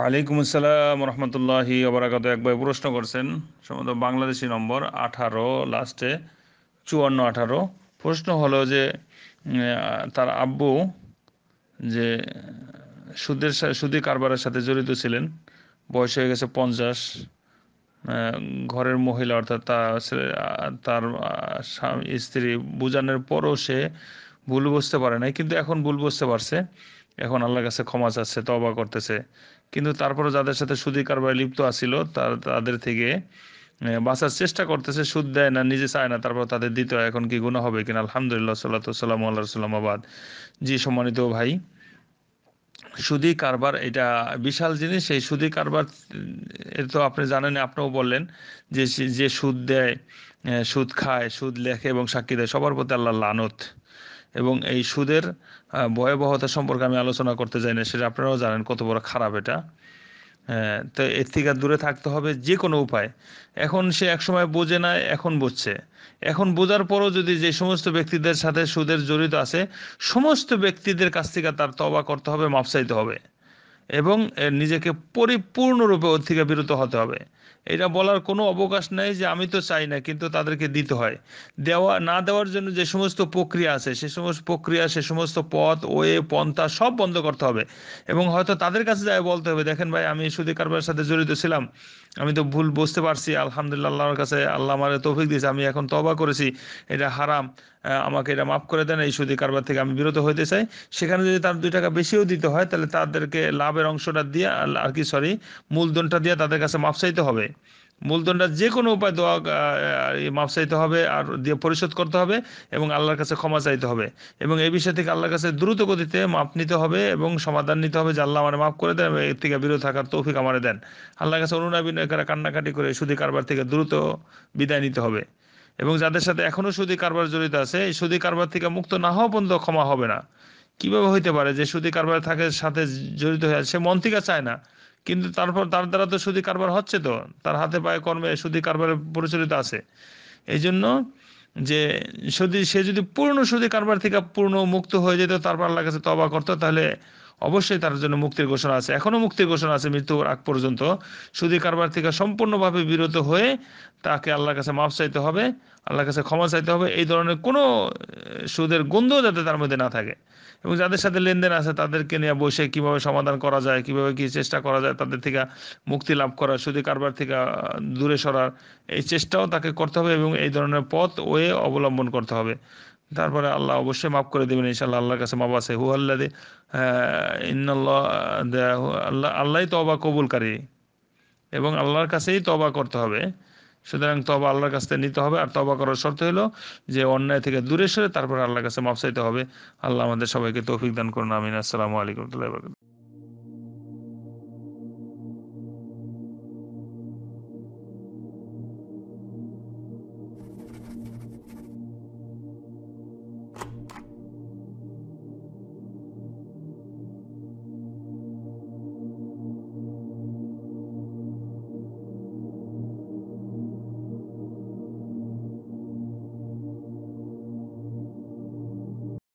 ওয়ালাইকুম আসসালাম রহমতুল্লাহি অবরাগত একবার প্রশ্ন করছেন সম্ভবত বাংলাদেশি নম্বর আঠারো লাস্টে চুয়ান্ন আঠারো প্রশ্ন হলো যে তার আব্বু যে সুদের সুদি কারবারের সাথে জড়িত ছিলেন বয়স হয়ে গেছে পঞ্চাশ ঘরের মহিলা অর্থাৎ তা তার স্ত্রী বুঝানোর পরও সে ভুল বুঝতে পারে নাই কিন্তু এখন ভুল বুঝতে পারছে এখন আল্লাহর কাছে ক্ষমা চাচ্ছে তবা করতেছে কিন্তু তারপরে যাদের সাথে সুদী কারবারে লিপ্ত আসিল তার তাদের থেকে বাঁচার চেষ্টা করতেছে সুদ দেয় না নিজে চায় না তারপর তাদের দিতে হয় এখন কি গুণা হবে কিনা আলহামদুলিল্লাহ সাল্লাম আল্লাহ সাল্লামাবাদ জি সম্মানিত ভাই সুদী কারবার এটা বিশাল জিনিস এই সুদী কারবার তো আপনি জানেন আপনিও বললেন যে যে সুদ দেয় সুদ খায় সুদ লেখে এবং সাক্ষী দেয় সবার প্রতি আল্লাহ লানত এবং এই সুদের ভয়াবহতা সম্পর্কে আমি আলোচনা করতে চাই না সেটা আপনারাও জানেন কত বড় খারাপ এটা তো এর থেকে দূরে থাকতে হবে যে কোনো উপায় এখন সে একসময় বোঝে না এখন বুঝছে এখন বোঝার পরও যদি যে সমস্ত ব্যক্তিদের সাথে সুদের জড়িত আছে সমস্ত ব্যক্তিদের কাছ থেকে তার তবা করতে হবে মাপসাইতে হবে এবং নিজেকে পরিপূর্ণরূপে ওর থেকে বিরত হতে হবে এটা বলার কোনো অবকাশ নেই যে আমি তো চাই না কিন্তু তাদেরকে দিতে হয় দেওয়া না দেওয়ার জন্য যে সমস্ত প্রক্রিয়া আছে সে সমস্ত প্রক্রিয়া সে সমস্ত পথ ওয়ে পন্থা সব বন্ধ করতে হবে এবং হয়তো তাদের কাছে যায় বলতে হবে দেখেন ভাই আমি সুদী কারবারের সাথে জড়িত ছিলাম আমি তো ভুল বুঝতে পারছি আলহামদুলিল্লাহ আল্লাহর কাছে আল্লাহ আমার তৌফিক দিয়েছে আমি এখন তবা করেছি এটা হারাম আমাকে এটা মাফ করে দেন এই সুদী কারবার থেকে আমি বিরত হতে চাই সেখানে যদি তার দুই টাকা বেশিও দিতে হয় তাহলে তাদেরকে লাভ লাভের অংশটা দিয়ে আর কি সরি মূলধনটা দিয়ে তাদের কাছে মাপ হবে মূলধনটা যে কোনো উপায় দেওয়া মাপ হবে আর দিয়ে পরিশোধ করতে হবে এবং আল্লাহর কাছে ক্ষমা চাইতে হবে এবং এই বিষয় থেকে আল্লাহর কাছে দ্রুত গতিতে মাপ নিতে হবে এবং সমাধান নিতে হবে যে আল্লাহ আমার মাফ করে দেন এবং এর থেকে বিরত থাকার তৌফিক আমার দেন আল্লাহর কাছে অনুনাবিনয় করে কান্নাকাটি করে সুদী কারবার থেকে দ্রুত বিদায় নিতে হবে এবং যাদের সাথে এখনও সুদী কারবার জড়িত আছে এই সুদী কারবার থেকে মুক্ত না হওয়া পর্যন্ত ক্ষমা হবে না কিভাবে হইতে পারে যে সুদি কারবার থাকে সাথে জড়িত হয়ে সে মন থেকে চায় না কিন্তু তারপর তার দ্বারা তো সুদি কারবার হচ্ছে তো তার হাতে পায়ে কর্মে সুদি কারবার পরিচালিত আছে এই জন্য যে সদি সে যদি পূর্ণ সুদি কারবার থেকে পূর্ণ মুক্ত হয়ে যেত তারপর আল্লাহ কাছে তবা করতো তাহলে অবশ্যই তার জন্য মুক্তির ঘোষণা আছে এখনও মুক্তির ঘোষণা আছে মৃত্যুর আগ পর্যন্ত সুদি কারবার থেকে সম্পূর্ণভাবে বিরত হয়ে তাকে আল্লাহর কাছে মাফ চাইতে হবে আল্লাহর কাছে ক্ষমা চাইতে হবে এই ধরনের কোনো সুদের গন্ধ যাতে তার মধ্যে না থাকে এবং যাদের সাথে লেনদেন আছে তাদেরকে নিয়ে বসে কিভাবে সমাধান করা যায় কিভাবে কি চেষ্টা করা যায় তাদের থেকে মুক্তি লাভ করা সুদি কারবার থেকে দূরে সরার এই চেষ্টাও তাকে করতে হবে এবং এই ধরনের পথ ওয়ে অবলম্বন করতে হবে তারপরে আল্লাহ অবশ্যই মাফ করে দেবেন ইনশাল্লাহ আল্লাহর কাছে মাফ আছে হু আল্লাহ দে আল্লাহ আল্লাহ তবা কবুলকারী এবং আল্লাহর কাছেই তবা করতে হবে সুতরাং তবা আল্লাহর কাছ থেকে নিতে হবে আর তবা করার শর্ত হলো যে অন্যায় থেকে দূরে সরে তারপর আল্লাহর কাছে মাফ চাইতে হবে আল্লাহ আমাদের সবাইকে তৌফিক দান করুন আমিন আসসালামু আলাইকুম